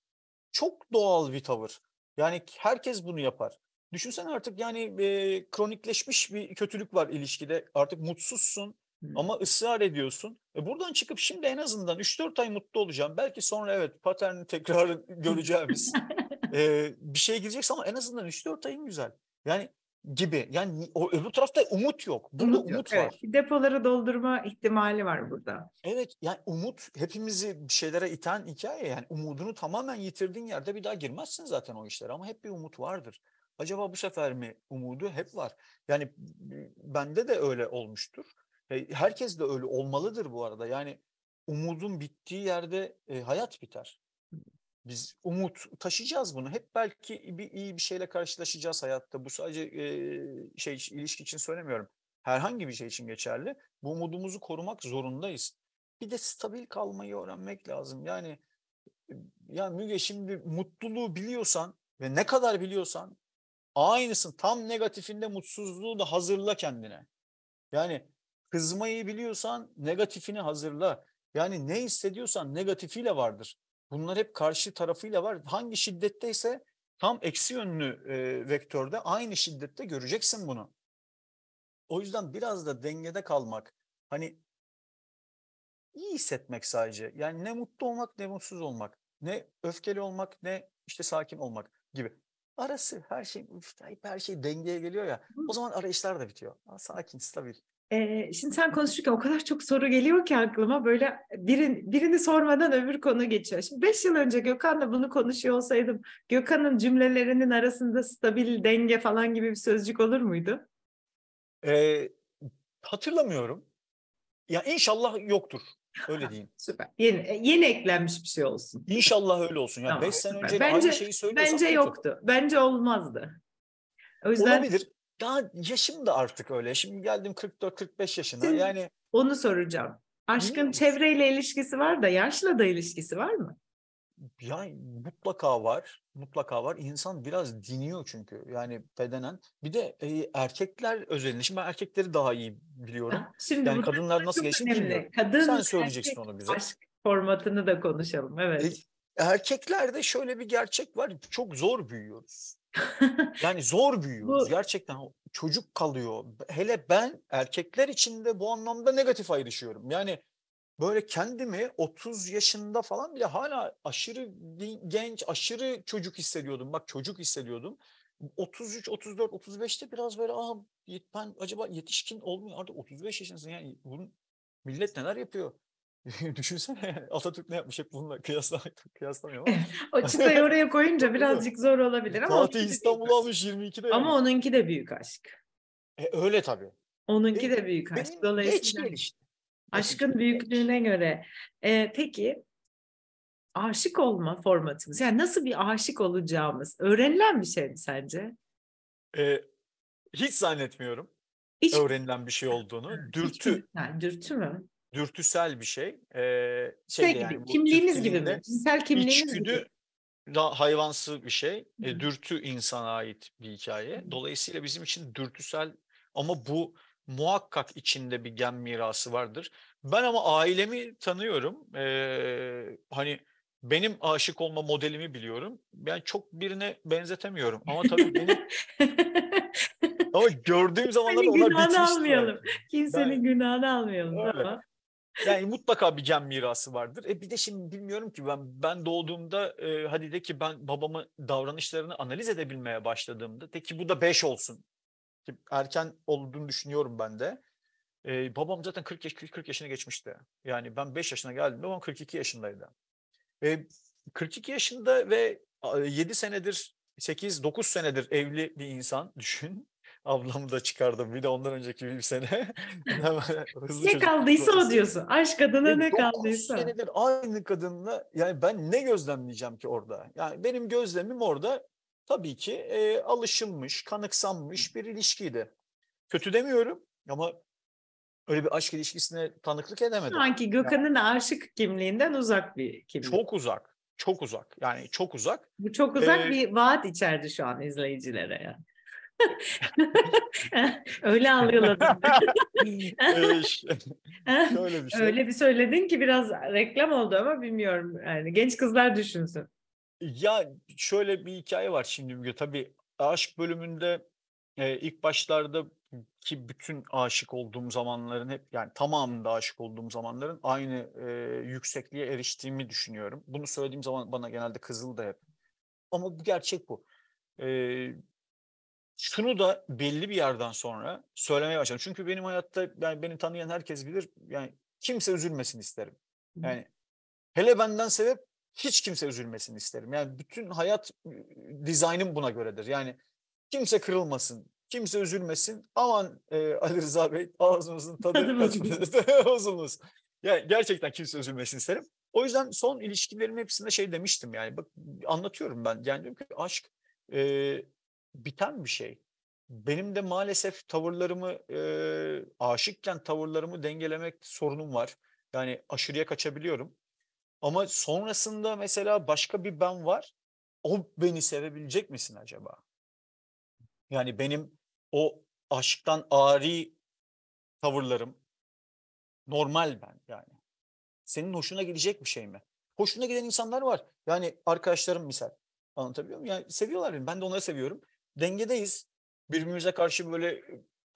çok doğal bir tavır. Yani herkes bunu yapar. Düşünsen artık yani e, kronikleşmiş bir kötülük var ilişkide. Artık mutsuzsun ama ısrar ediyorsun. E buradan çıkıp şimdi en azından 3-4 ay mutlu olacağım. Belki sonra evet paterni tekrar [LAUGHS] göreceğimiz [LAUGHS] e, bir şeye gireceksin ama en azından 3-4 ayın güzel. Yani gibi. Yani o öbür tarafta umut yok. Burada umut, umut yok. var. Evet, depoları doldurma ihtimali var burada. Evet yani umut hepimizi bir şeylere iten hikaye. Yani umudunu tamamen yitirdiğin yerde bir daha girmezsin zaten o işlere ama hep bir umut vardır. Acaba bu sefer mi umudu hep var? Yani bende de öyle olmuştur. Herkes de öyle olmalıdır bu arada. Yani umudun bittiği yerde hayat biter. Biz umut taşıyacağız bunu. Hep belki bir iyi bir şeyle karşılaşacağız hayatta. Bu sadece şey ilişki için söylemiyorum. Herhangi bir şey için geçerli. Bu umudumuzu korumak zorundayız. Bir de stabil kalmayı öğrenmek lazım. Yani ya Müge şimdi mutluluğu biliyorsan ve ne kadar biliyorsan aynısın tam negatifinde mutsuzluğu da hazırla kendine. Yani Kızmayı biliyorsan negatifini hazırla. Yani ne hissediyorsan negatifiyle vardır. Bunlar hep karşı tarafıyla var. Hangi şiddetteyse tam eksi yönlü e, vektörde aynı şiddette göreceksin bunu. O yüzden biraz da dengede kalmak. Hani iyi hissetmek sadece. Yani ne mutlu olmak ne mutsuz olmak. Ne öfkeli olmak ne işte sakin olmak gibi. Arası her şey her şey dengeye geliyor ya. O zaman arayışlar da bitiyor. Sakin, stabil. Ee, şimdi sen konuşurken o kadar çok soru geliyor ki aklıma böyle birin, birini sormadan öbür konu geçiyor. Şimdi beş yıl önce Gökhan'la bunu konuşuyor olsaydım Gökhan'ın cümlelerinin arasında stabil denge falan gibi bir sözcük olur muydu? Ee, hatırlamıyorum. Ya inşallah yoktur. Öyle diyeyim. Süper. Yeni, e, yeni eklenmiş bir şey olsun. İnşallah öyle olsun. Yani tamam, beş sene önce bence, aynı şeyi söylüyorsan. Bence yoktu. Çok... Bence olmazdı. O yüzden... Olabilir daha yaşım da artık öyle. Şimdi geldim 44-45 yaşına. Şimdi yani onu soracağım. Aşkın hmm. çevreyle ilişkisi var da yaşla da ilişkisi var mı? Yani mutlaka var. Mutlaka var. İnsan biraz diniyor çünkü. Yani bedenen. Bir de e, erkekler özelinde. Şimdi ben erkekleri daha iyi biliyorum. Ah, şimdi yani kadınlar nasıl geçtiğini bilmiyorum. Sen söyleyeceksin onu bize. Aşk formatını da konuşalım. Evet. E, erkeklerde şöyle bir gerçek var. Çok zor büyüyoruz. [LAUGHS] yani zor büyüyoruz. Bu... Gerçekten çocuk kalıyor. Hele ben erkekler içinde bu anlamda negatif ayrışıyorum. Yani böyle kendimi 30 yaşında falan bile hala aşırı genç, aşırı çocuk hissediyordum. Bak çocuk hissediyordum. 33, 34, 35'te biraz böyle ah ben acaba yetişkin olmuyor artık 35 yaşındasın yani bunun millet neler yapıyor? [LAUGHS] Düşünsene Atatürk ne yapmış hep bununla kıyasla, [LAUGHS] kıyaslamıyor. ama. [LAUGHS] o çıtayı oraya koyunca birazcık zor olabilir ama. Fatih İstanbul almış 22'de. Ama onunki de büyük aşk. E, öyle tabii. Onunki benim, de büyük aşk. Dolayısıyla geç işte. aşkın geç, büyüklüğüne göre. E, peki aşık olma formatımız yani nasıl bir aşık olacağımız öğrenilen bir şey mi sence? E, hiç zannetmiyorum. Hiç... Öğrenilen bir şey olduğunu. Dürtü. Hiç, yani, dürtü mü? dürtüsel bir şey. Ee, şey gibi, yani, kimliğimiz gibi mi? Cinsel kimliğimiz içgüdü, gibi da hayvansı bir şey. E, dürtü insana ait bir hikaye. Dolayısıyla bizim için dürtüsel ama bu muhakkak içinde bir gen mirası vardır. Ben ama ailemi tanıyorum. E, hani benim aşık olma modelimi biliyorum. Ben çok birine benzetemiyorum. Ama tabii benim [LAUGHS] Ama gördüğüm zamanlar ona bitmişti. Almayalım. Yani. Kimsenin ben, günahını almayalım. Öyle. Tamam. Yani mutlaka bir gen mirası vardır. E bir de şimdi bilmiyorum ki ben ben doğduğumda e, hadi de ki ben babamı davranışlarını analiz edebilmeye başladığımda de ki bu da 5 olsun. erken olduğunu düşünüyorum ben de. E, babam zaten 40 yaş 40 yaşına geçmişti. Yani ben 5 yaşına geldim. Babam 42 yaşındaydı. E, 42 yaşında ve 7 senedir 8-9 senedir evli bir insan düşün ablamı da çıkardım. Bir de ondan önceki bir sene. [LAUGHS] ne kaldıysa o diyorsun. Aşk adına e, ne kaldıysa. senedir aynı kadınla yani ben ne gözlemleyeceğim ki orada? Yani benim gözlemim orada tabii ki e, alışılmış, kanıksanmış bir ilişkiydi. Kötü demiyorum ama öyle bir aşk ilişkisine tanıklık edemedim. Sanki Gökhan'ın yani. aşık kimliğinden uzak bir kimlik. Çok uzak. Çok uzak. Yani çok uzak. Bu çok uzak ee, bir vaat içerdi şu an izleyicilere yani. [LAUGHS] Öyle anlıyorlar. [LAUGHS] Öyle bir şey. Öyle bir söyledin ki biraz reklam oldu ama bilmiyorum. Yani genç kızlar düşünsün. Ya şöyle bir hikaye var şimdi Müge. Tabii aşk bölümünde e, ilk başlarda ki bütün aşık olduğum zamanların hep yani tamamında aşık olduğum zamanların aynı e, yüksekliğe eriştiğimi düşünüyorum. Bunu söylediğim zaman bana genelde kızıl da hep. Ama bu gerçek bu. E, şunu da belli bir yerden sonra söylemeye başladım. Çünkü benim hayatta yani beni tanıyan herkes bilir. Yani kimse üzülmesin isterim. Yani hele benden sebep hiç kimse üzülmesin isterim. Yani bütün hayat dizaynım buna göredir. Yani kimse kırılmasın, kimse üzülmesin. Aman e, Ali Rıza Bey ağzımızın [LAUGHS] tadı [LAUGHS] bozulmasın. yani gerçekten kimse üzülmesin isterim. O yüzden son ilişkilerim hepsinde şey demiştim yani bak anlatıyorum ben. Yani diyorum ki aşk e, biten bir şey. Benim de maalesef tavırlarımı e, aşıkken tavırlarımı dengelemek sorunum var. Yani aşırıya kaçabiliyorum. Ama sonrasında mesela başka bir ben var. O beni sevebilecek misin acaba? Yani benim o aşktan ari tavırlarım normal ben yani. Senin hoşuna gidecek bir şey mi? Hoşuna giden insanlar var. Yani arkadaşlarım misal anlatabiliyor muyum? Yani seviyorlar beni. Ben de onları seviyorum dengedeyiz. Birbirimize karşı böyle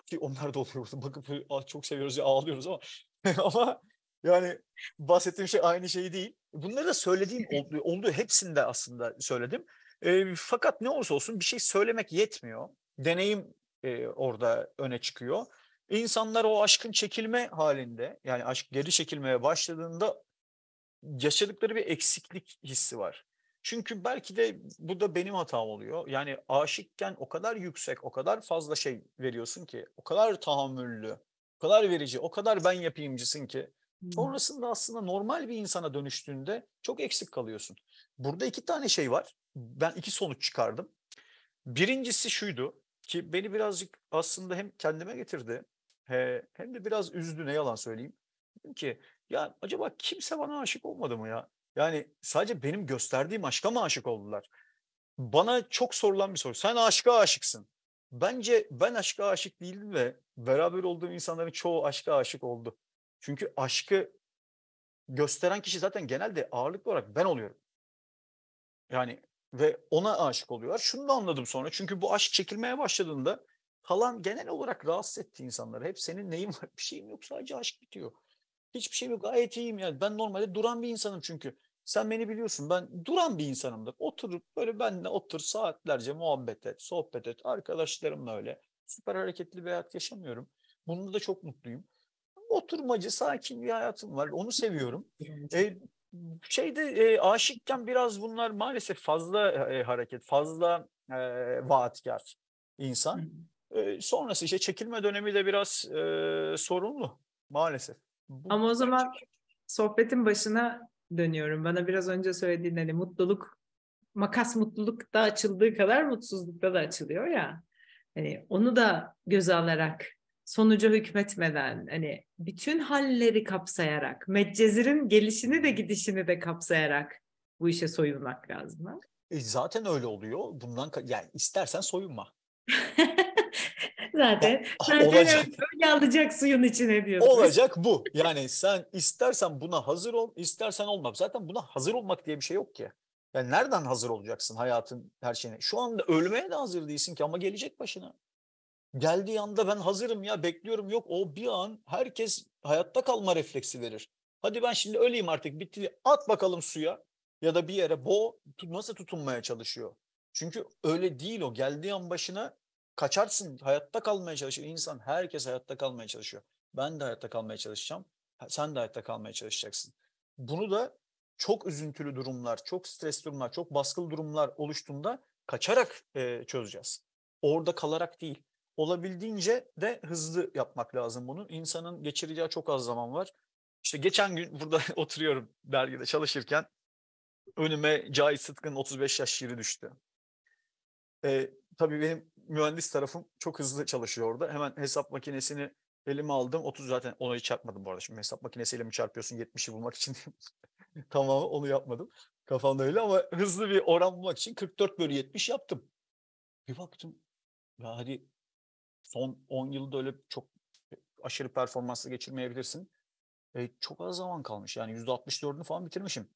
ki onlar da oluyor burada [LAUGHS] bakıp çok seviyoruz ya ağlıyoruz ama [LAUGHS] ama yani bahsettiğim şey aynı şey değil. Bunları da söylediğim oldu, oldu hepsinde aslında söyledim. E, fakat ne olursa olsun bir şey söylemek yetmiyor. Deneyim e, orada öne çıkıyor. İnsanlar o aşkın çekilme halinde yani aşk geri çekilmeye başladığında yaşadıkları bir eksiklik hissi var. Çünkü belki de bu da benim hatam oluyor. Yani aşıkken o kadar yüksek, o kadar fazla şey veriyorsun ki, o kadar tahammüllü, o kadar verici, o kadar ben yapayımcısın ki. Sonrasında aslında normal bir insana dönüştüğünde çok eksik kalıyorsun. Burada iki tane şey var. Ben iki sonuç çıkardım. Birincisi şuydu ki beni birazcık aslında hem kendime getirdi hem de biraz üzdü ne yalan söyleyeyim. Dedim ki ya acaba kimse bana aşık olmadı mı ya? Yani sadece benim gösterdiğim aşka mı aşık oldular? Bana çok sorulan bir soru. Sen aşka aşıksın. Bence ben aşka aşık değildim ve beraber olduğum insanların çoğu aşka aşık oldu. Çünkü aşkı gösteren kişi zaten genelde ağırlıklı olarak ben oluyorum. Yani ve ona aşık oluyorlar. Şunu da anladım sonra. Çünkü bu aşk çekilmeye başladığında kalan genel olarak rahatsız etti insanları. Hep senin neyin var? Bir şeyim yok sadece aşk bitiyor. Hiçbir şey yok. Gayet iyiyim yani. Ben normalde duran bir insanım çünkü. Sen beni biliyorsun. Ben duran bir insanımdır. Oturup böyle benle otur saatlerce muhabbet et, sohbet et. Arkadaşlarımla öyle. Süper hareketli bir hayat yaşamıyorum. Bunda da çok mutluyum. Oturmacı, sakin bir hayatım var. Onu seviyorum. e, şeyde e, aşıkken biraz bunlar maalesef fazla e, hareket, fazla e, vaatkar insan. E, sonrası işte çekilme dönemi de biraz e, sorunlu maalesef. Bu Ama o zaman gerçek. sohbetin başına dönüyorum. Bana biraz önce söylediğin hani mutluluk makas mutluluk da açıldığı kadar mutsuzlukta da açılıyor ya. Hani onu da göz alarak sonuca hükmetmeden hani bütün halleri kapsayarak medcezirin gelişini de gidişini de kapsayarak bu işe soyunmak lazım. E zaten öyle oluyor. Bundan yani istersen soyunma. [LAUGHS] zaten. Ah, zaten olacak. öyle alacak suyun içine diyorsun. Olacak bu. Yani sen istersen buna hazır ol, istersen olma. Zaten buna hazır olmak diye bir şey yok ki. Yani nereden hazır olacaksın hayatın her şeyine? Şu anda ölmeye de hazır değilsin ki ama gelecek başına. Geldiği anda ben hazırım ya bekliyorum yok o bir an herkes hayatta kalma refleksi verir. Hadi ben şimdi öleyim artık bitti at bakalım suya ya da bir yere bo nasıl tutunmaya çalışıyor. Çünkü öyle değil o geldiği an başına kaçarsın. Hayatta kalmaya çalışıyor. insan. herkes hayatta kalmaya çalışıyor. Ben de hayatta kalmaya çalışacağım. Sen de hayatta kalmaya çalışacaksın. Bunu da çok üzüntülü durumlar, çok stres durumlar, çok baskılı durumlar oluştuğunda kaçarak e, çözeceğiz. Orada kalarak değil. Olabildiğince de hızlı yapmak lazım bunu. İnsanın geçireceği çok az zaman var. İşte geçen gün burada [LAUGHS] oturuyorum dergide çalışırken önüme Cahit Sıtkı'nın 35 yaş yeri düştü. E, tabii benim mühendis tarafım çok hızlı çalışıyor orada. Hemen hesap makinesini elime aldım. 30 zaten onu hiç çarpmadım bu arada. Şimdi hesap makinesiyle mi çarpıyorsun 70'i bulmak için [LAUGHS] tamamı onu yapmadım. Kafamda öyle ama hızlı bir oran bulmak için 44 bölü 70 yaptım. Bir baktım ya hadi son 10 yılda öyle çok aşırı performansla geçirmeyebilirsin. E, çok az zaman kalmış yani %64'ünü falan bitirmişim.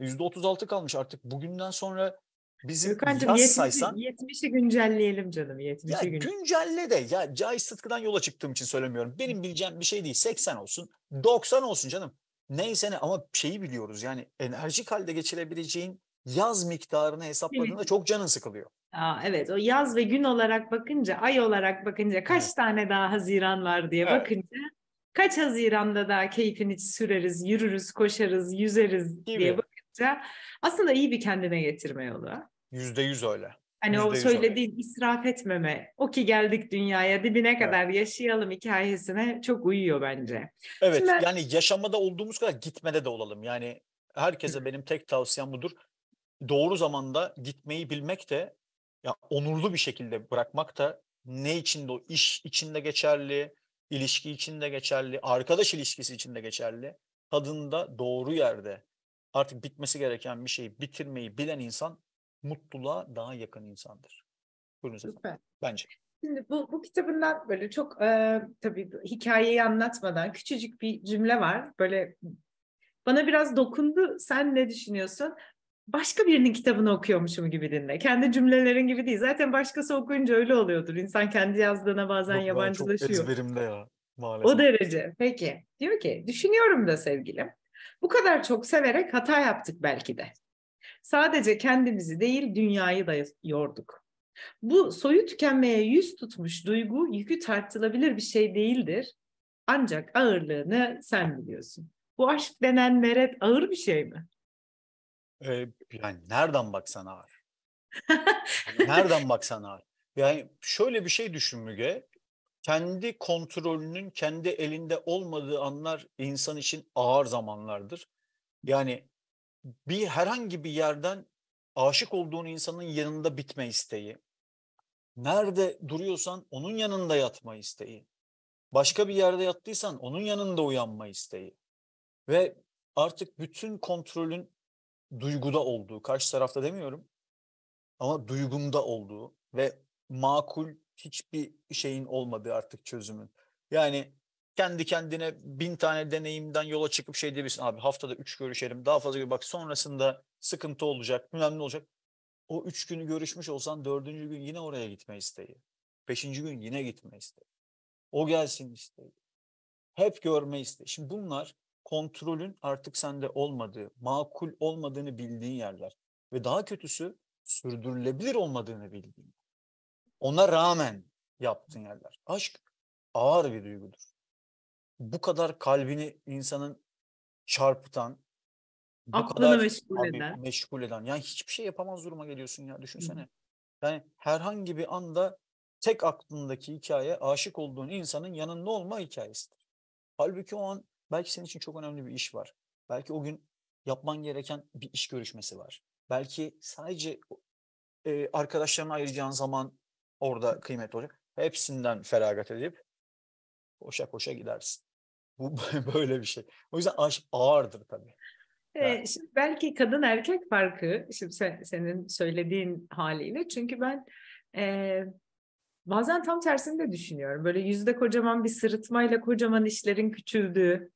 E, %36 kalmış artık bugünden sonra Bizim Gökhan'cığım yaz 70, güncelleyelim canım. 70 ya gün... Güncelle de. Ya caiz Sıtkı'dan yola çıktığım için söylemiyorum. Benim bileceğim bir şey değil. 80 olsun, 90 olsun canım. Neyse ne ama şeyi biliyoruz yani enerjik halde geçirebileceğin yaz miktarını hesapladığında çok canın sıkılıyor. Aa, evet o yaz ve gün olarak bakınca, ay olarak bakınca kaç evet. tane daha Haziran var diye evet. bakınca kaç Haziran'da daha keyfini süreriz, yürürüz, koşarız, yüzeriz Değil diye mi? yaptıkça aslında iyi bir kendine getirme yolu. Yüzde yüz öyle. Hani %100 o söylediğin öyle. israf etmeme, o ki geldik dünyaya dibine evet. kadar yaşayalım hikayesine çok uyuyor bence. Evet Şimdi yani yaşamada olduğumuz kadar gitmede de olalım. Yani herkese benim tek tavsiyem budur. Doğru zamanda gitmeyi bilmek de ya onurlu bir şekilde bırakmak da ne içinde o iş içinde geçerli, ilişki içinde geçerli, arkadaş ilişkisi içinde geçerli. Kadında doğru yerde artık bitmesi gereken bir şeyi bitirmeyi bilen insan mutluluğa daha yakın insandır. Buyurun Süper. Bence. Şimdi bu, bu kitabından böyle çok e, tabii hikayeyi anlatmadan küçücük bir cümle var. Böyle bana biraz dokundu. Sen ne düşünüyorsun? Başka birinin kitabını okuyormuşum gibi dinle. Kendi cümlelerin gibi değil. Zaten başkası okuyunca öyle oluyordur. İnsan kendi yazdığına bazen Yok, yabancılaşıyor. Çok ezberimde ya maalesef. O derece. Peki. Diyor ki düşünüyorum da sevgilim. Bu kadar çok severek hata yaptık belki de. Sadece kendimizi değil dünyayı da yorduk. Bu soyu tükenmeye yüz tutmuş duygu yükü tartılabilir bir şey değildir. Ancak ağırlığını sen biliyorsun. Bu aşk denen meret ağır bir şey mi? Ee, yani nereden baksan ağır. nereden baksan ağır. Yani şöyle bir şey düşün Müge kendi kontrolünün kendi elinde olmadığı anlar insan için ağır zamanlardır. Yani bir herhangi bir yerden aşık olduğun insanın yanında bitme isteği, nerede duruyorsan onun yanında yatma isteği, başka bir yerde yattıysan onun yanında uyanma isteği ve artık bütün kontrolün duyguda olduğu, karşı tarafta demiyorum ama duygunda olduğu ve makul hiçbir şeyin olmadı artık çözümün. Yani kendi kendine bin tane deneyimden yola çıkıp şey diyebilirsin abi haftada üç görüşelim daha fazla görüş. Bak sonrasında sıkıntı olacak, önemli olacak. O üç günü görüşmüş olsan dördüncü gün yine oraya gitme isteği. Beşinci gün yine gitme isteği. O gelsin isteği. Hep görme isteği. Şimdi bunlar kontrolün artık sende olmadığı, makul olmadığını bildiğin yerler. Ve daha kötüsü sürdürülebilir olmadığını bildiğin ona rağmen yaptığın yerler. Aşk ağır bir duygudur. Bu kadar kalbini insanın çarpıtan, bu Aklını kadar meşgul eden. meşgul eden. Yani hiçbir şey yapamaz duruma geliyorsun ya düşünsene. Hı. Yani herhangi bir anda tek aklındaki hikaye aşık olduğun insanın yanında olma hikayesidir. Halbuki o an belki senin için çok önemli bir iş var. Belki o gün yapman gereken bir iş görüşmesi var. Belki sadece e, arkadaşlarına ayıracağın zaman orada kıymetli olacak. Hepsinden feragat edip koşa koşa gidersin. Bu [LAUGHS] böyle bir şey. O yüzden aşk ağırdır tabii. Evet. Şimdi belki kadın erkek farkı şimdi sen, senin söylediğin haliyle çünkü ben e, bazen tam tersini de düşünüyorum böyle yüzde kocaman bir sırıtmayla kocaman işlerin küçüldüğü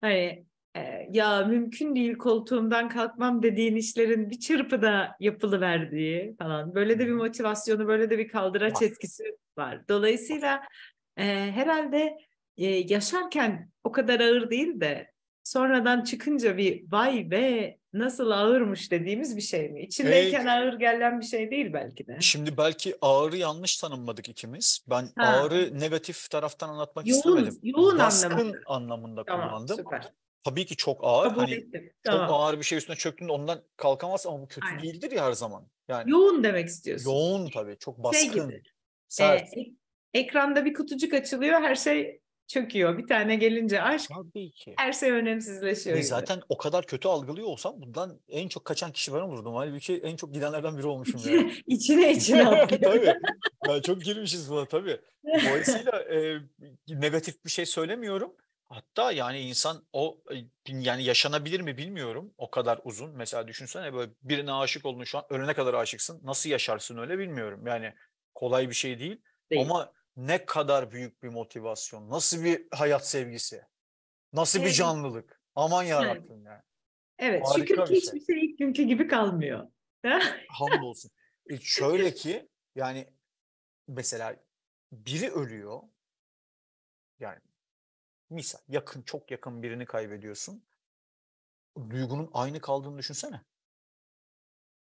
hani e, ya mümkün değil koltuğumdan kalkmam dediğin işlerin bir çırpıda yapılıverdiği falan. Böyle de bir motivasyonu, böyle de bir kaldıraç etkisi var. Dolayısıyla e, herhalde e, yaşarken o kadar ağır değil de sonradan çıkınca bir vay be nasıl ağırmış dediğimiz bir şey mi? İçindeyken ee, ağır gelen bir şey değil belki de. Şimdi belki ağırı yanlış tanımladık ikimiz. Ben ha. ağırı negatif taraftan anlatmak yoğun, istemedim. Yoğun Baskın anlamında. anlamında tamam, kullandım. Süper. Tabii ki çok ağır. Kabul hani, ettim. Tamam. Çok ağır bir şey üstüne çöktüğünde ondan kalkamaz ama bu kötü Aynen. değildir ya her zaman. Yani Yoğun demek istiyorsun. Yoğun tabii. Çok şey baskın. Şey gibi, sert. E, ekranda bir kutucuk açılıyor. Her şey çöküyor. Bir tane gelince aşk Tabii ki. her şey önemsizleşiyor. E zaten o kadar kötü algılıyor olsam bundan en çok kaçan kişi ben olurdum. Halbuki en çok gidenlerden biri olmuşum. yani. [LAUGHS] içine içine [LAUGHS] tabii. [LAUGHS] Yani çok girmişiz buna tabii. Dolayısıyla e, negatif bir şey söylemiyorum. Hatta yani insan o e, yani yaşanabilir mi bilmiyorum o kadar uzun. Mesela düşünsene böyle birine aşık oldun şu an ölene kadar aşıksın. Nasıl yaşarsın öyle bilmiyorum. Yani kolay bir şey değil. değil. Ama ne kadar büyük bir motivasyon. Nasıl bir hayat sevgisi. Nasıl evet. bir canlılık. Aman yarabbim yani. Evet Harika şükür ki şey. hiçbir şey ilk günkü gibi kalmıyor. [LAUGHS] Hamdolsun. E şöyle [LAUGHS] ki yani mesela biri ölüyor. Yani Misal yakın çok yakın birini kaybediyorsun. Duygunun aynı kaldığını düşünsene.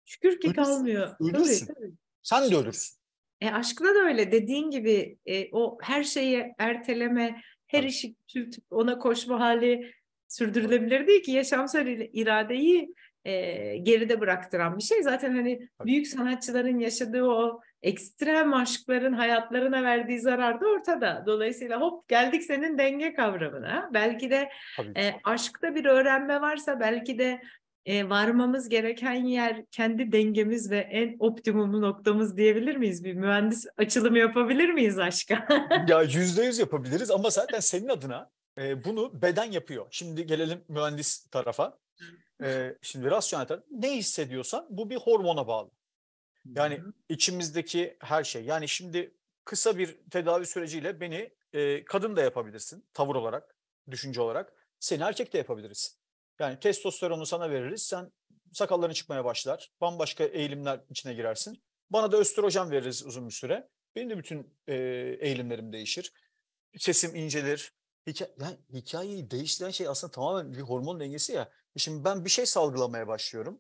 Şükür ki ölürsün, kalmıyor. Ölürsün. Tabii, tabii. Sen de ölürsün. E, aşkta da öyle dediğin gibi e, o her şeyi erteleme, her tabii. işi tüp ona koşma hali sürdürülebilir değil ki yaşamsal iradeyi e, geride bıraktıran bir şey. Zaten hani Tabii. büyük sanatçıların yaşadığı o ekstrem aşkların hayatlarına verdiği zarar da ortada. Dolayısıyla hop geldik senin denge kavramına. Belki de e, aşkta bir öğrenme varsa belki de e, varmamız gereken yer kendi dengemiz ve en optimum noktamız diyebilir miyiz? Bir mühendis açılımı yapabilir miyiz aşka? ya [LAUGHS] yüzde yüz yapabiliriz ama zaten senin adına e, bunu beden yapıyor. Şimdi gelelim mühendis tarafa. E, şimdi rasyonel taraf. Ne hissediyorsan bu bir hormona bağlı. Yani Hı-hı. içimizdeki her şey. Yani şimdi kısa bir tedavi süreciyle beni e, kadın da yapabilirsin tavır olarak, düşünce olarak. Seni erkek de yapabiliriz. Yani testosteronu sana veririz. Sen sakalların çıkmaya başlar. Bambaşka eğilimler içine girersin. Bana da östrojen veririz uzun bir süre. Benim de bütün e, eğilimlerim değişir. Sesim incelir. Hikaye, yani hikayeyi değiştiren şey aslında tamamen bir hormon dengesi ya. Şimdi ben bir şey salgılamaya başlıyorum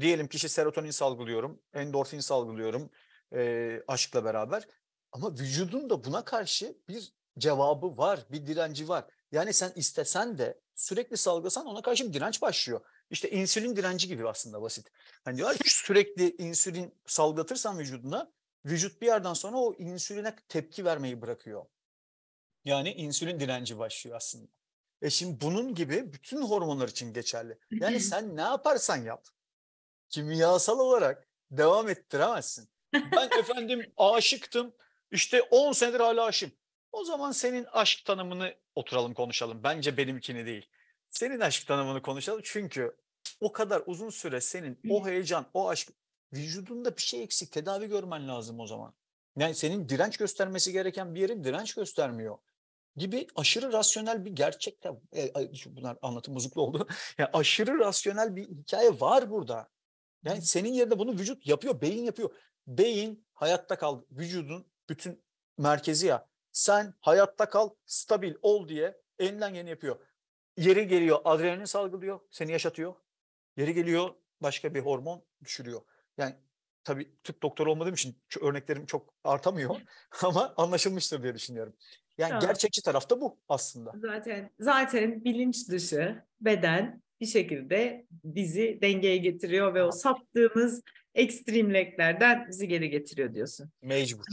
diyelim kişi serotonin salgılıyorum, endorfin salgılıyorum e, aşkla beraber. Ama vücudun da buna karşı bir cevabı var, bir direnci var. Yani sen istesen de sürekli salgısan ona karşı bir direnç başlıyor. İşte insülin direnci gibi aslında basit. Hani diyorlar ki sürekli insülin salgılatırsan vücuduna vücut bir yerden sonra o insüline tepki vermeyi bırakıyor. Yani insülin direnci başlıyor aslında. E şimdi bunun gibi bütün hormonlar için geçerli. Yani [CLEARS THROAT] sen ne yaparsan yap kimyasal olarak devam ettiremezsin. Ben [LAUGHS] efendim aşıktım. İşte 10 senedir hala aşığım. O zaman senin aşk tanımını oturalım konuşalım. Bence benimkini değil. Senin aşk tanımını konuşalım. Çünkü o kadar uzun süre senin o heyecan, o aşk vücudunda bir şey eksik. Tedavi görmen lazım o zaman. Yani senin direnç göstermesi gereken bir yerin direnç göstermiyor gibi aşırı rasyonel bir gerçekte e, bunlar anlatım bozuklu oldu. [LAUGHS] Yani aşırı rasyonel bir hikaye var burada. Yani senin yerine bunu vücut yapıyor, beyin yapıyor. Beyin hayatta kal, vücudun bütün merkezi ya. Sen hayatta kal, stabil ol diye elinden geleni yapıyor. Yeri geliyor adrenalin salgılıyor, seni yaşatıyor. Yeri geliyor başka bir hormon düşürüyor. Yani tabii tıp doktoru olmadığım için örneklerim çok artamıyor [LAUGHS] ama anlaşılmıştır diye düşünüyorum. Yani ha. gerçekçi tarafta bu aslında. Zaten zaten bilinç dışı beden bir şekilde bizi dengeye getiriyor ve o saptığımız ekstremleklerden bizi geri getiriyor diyorsun. Mecbur.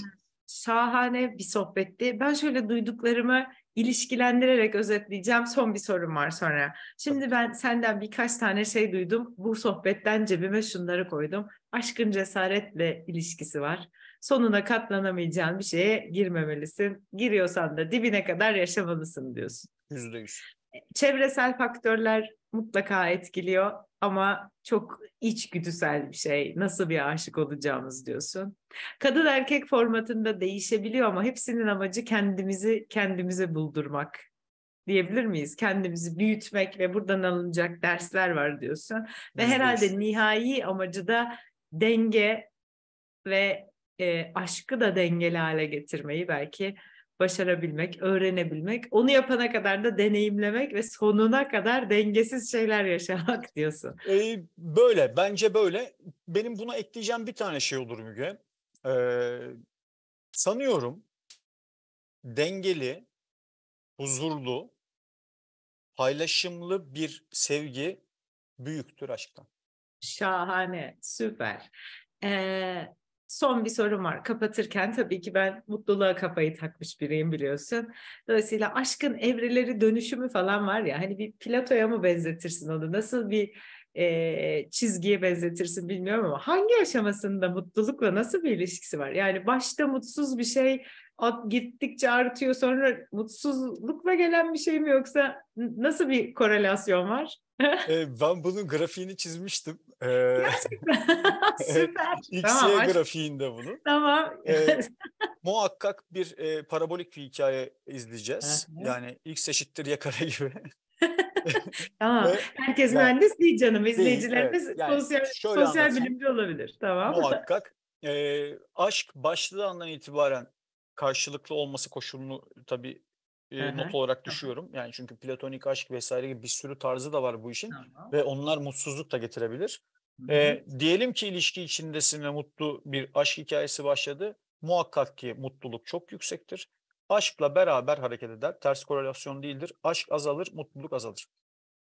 Şahane bir sohbetti. Ben şöyle duyduklarımı ilişkilendirerek özetleyeceğim. Son bir sorum var sonra. Şimdi ben senden birkaç tane şey duydum. Bu sohbetten cebime şunları koydum. Aşkın cesaretle ilişkisi var. Sonuna katlanamayacağın bir şeye girmemelisin. Giriyorsan da dibine kadar yaşamalısın diyorsun. Yüzde yüz çevresel faktörler mutlaka etkiliyor ama çok içgüdüsel bir şey. Nasıl bir aşık olacağımız diyorsun. Kadın erkek formatında değişebiliyor ama hepsinin amacı kendimizi kendimize buldurmak diyebilir miyiz? Kendimizi büyütmek ve buradan alınacak dersler var diyorsun. Ve herhalde nihai amacı da denge ve e, aşkı da dengeli hale getirmeyi belki başarabilmek, öğrenebilmek, onu yapana kadar da deneyimlemek ve sonuna kadar dengesiz şeyler yaşamak [LAUGHS] diyorsun. Ee, böyle, bence böyle. Benim buna ekleyeceğim bir tane şey olur Müge. Ee, sanıyorum dengeli, huzurlu, paylaşımlı bir sevgi büyüktür aşktan. Şahane, süper. Ee, son bir sorum var. Kapatırken tabii ki ben mutluluğa kafayı takmış biriyim biliyorsun. Dolayısıyla aşkın evreleri dönüşümü falan var ya hani bir platoya mı benzetirsin onu? Nasıl bir e, çizgiye benzetirsin bilmiyorum ama hangi aşamasında mutlulukla nasıl bir ilişkisi var? Yani başta mutsuz bir şey gittikçe artıyor sonra mutsuzlukla gelen bir şey mi yoksa nasıl bir korelasyon var? [LAUGHS] ben bunun grafiğini çizmiştim. Gerçekten [LAUGHS] [LAUGHS] süper. XY tamam, grafiğinde bunu. Tamam. E, muhakkak bir e, parabolik bir hikaye izleyeceğiz. yani x eşittir y kare gibi. tamam. Ve, Herkes yani, mühendis değil canım. İzleyicilerimiz evet, yani sosyal, sosyal bilimci olabilir. Tamam. Muhakkak. E, aşk başladığı andan itibaren karşılıklı olması koşulunu tabii e, Hı-hı. not olarak düşüyorum. Yani çünkü platonik aşk vesaire gibi bir sürü tarzı da var bu işin tamam. ve onlar mutsuzluk da getirebilir. Hı-hı. E, diyelim ki ilişki içindesin ve mutlu bir aşk hikayesi başladı. Muhakkak ki mutluluk çok yüksektir. Aşkla beraber hareket eder. Ters korelasyon değildir. Aşk azalır, mutluluk azalır.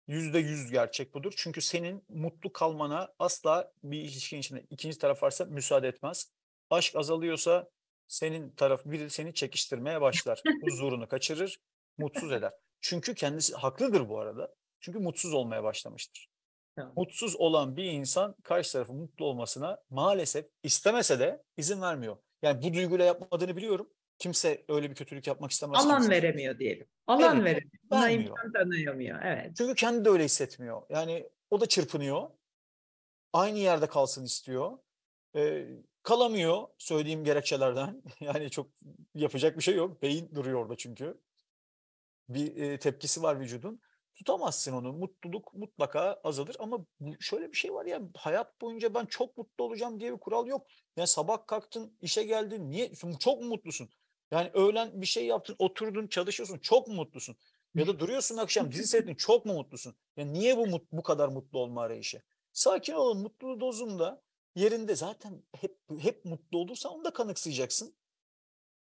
Yüzde yüz gerçek budur. Çünkü senin mutlu kalmana asla bir ilişkin içinde ikinci taraf varsa müsaade etmez. Aşk azalıyorsa senin taraf biri seni çekiştirmeye başlar. [LAUGHS] Huzurunu kaçırır, mutsuz eder. Çünkü kendisi haklıdır bu arada. Çünkü mutsuz olmaya başlamıştır. Tamam. Mutsuz olan bir insan karşı tarafın mutlu olmasına maalesef istemese de izin vermiyor. Yani bu duyguyla yapmadığını biliyorum. Kimse öyle bir kötülük yapmak istemez. Alan kimse. veremiyor diyelim. Alan veremiyor. veremiyor. Buna imkan tanıyamıyor. Evet. Çünkü kendi de öyle hissetmiyor. Yani o da çırpınıyor. Aynı yerde kalsın istiyor. Ee, Kalamıyor söylediğim gerekçelerden. [LAUGHS] Yani çok yapacak bir şey yok. Beyin duruyor orada çünkü. Bir e, tepkisi var vücudun. Tutamazsın onu. Mutluluk mutlaka azalır ama şöyle bir şey var ya hayat boyunca ben çok mutlu olacağım diye bir kural yok. Yani sabah kalktın, işe geldin. Niye? Çok mutlusun. Yani öğlen bir şey yaptın, oturdun, çalışıyorsun. Çok mu mutlusun? Ya da duruyorsun akşam dizi [LAUGHS] seyrettin. Çok mu mutlusun? Yani niye bu bu kadar mutlu olma arayışı? Sakin olun. Mutlu dozunda yerinde zaten hep hep mutlu olursa onu da kanıksayacaksın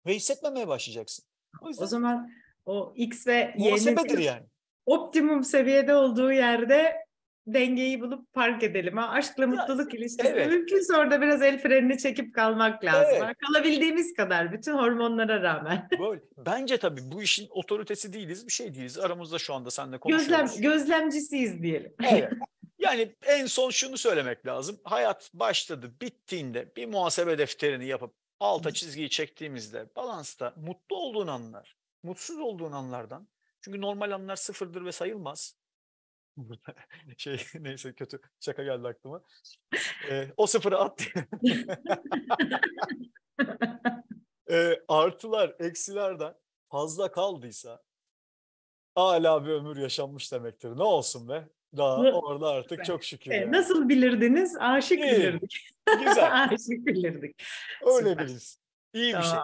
ve hissetmemeye başlayacaksın. O, yüzden, o zaman o X ve Y'nin yani. optimum seviyede olduğu yerde dengeyi bulup park edelim. Ha? Aşkla mutluluk ilişkisi. Evet. Mümkünse orada biraz el frenini çekip kalmak lazım. Evet. Kalabildiğimiz kadar bütün hormonlara rağmen. [LAUGHS] Böyle. Bence tabii bu işin otoritesi değiliz, bir şey değiliz. Aramızda şu anda seninle konuşuyoruz. Gözlem, gözlemcisiyiz diyelim. Evet. [LAUGHS] Yani en son şunu söylemek lazım. Hayat başladı, bittiğinde bir muhasebe defterini yapıp alta çizgiyi çektiğimizde balansta mutlu olduğun anlar, mutsuz olduğun anlardan. Çünkü normal anlar sıfırdır ve sayılmaz. [LAUGHS] şey [LAUGHS] neyse kötü şaka geldi aklıma. Ee, o sıfırı at diye. [LAUGHS] Ee, artılar, eksilerden fazla kaldıysa hala bir ömür yaşanmış demektir. Ne olsun be? daha orada artık çok şükür. Yani. Nasıl bilirdiniz? Aşık İyi. bilirdik. Güzel. [LAUGHS] Aşık bilirdik. Öyle biliriz. İyi tamam. bir şey.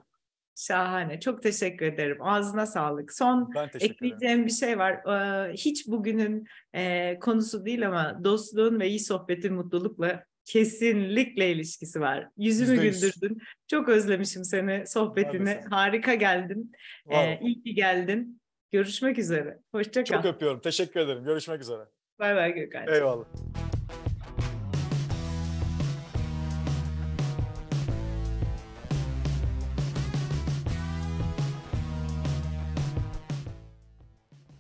Şahane. Çok teşekkür ederim. Ağzına sağlık. Son ekleyeceğim ederim. bir şey var. Ee, hiç bugünün e, konusu değil ama dostluğun ve iyi sohbetin mutlulukla kesinlikle ilişkisi var. Yüzümü güldürdün. Çok özlemişim seni, sohbetini. Harika geldin. Wow. Ee, iyi ki geldin. Görüşmek üzere. Hoşça kal. Çok öpüyorum. Teşekkür ederim. Görüşmek üzere. Bay bay Gökhan. Eyvallah.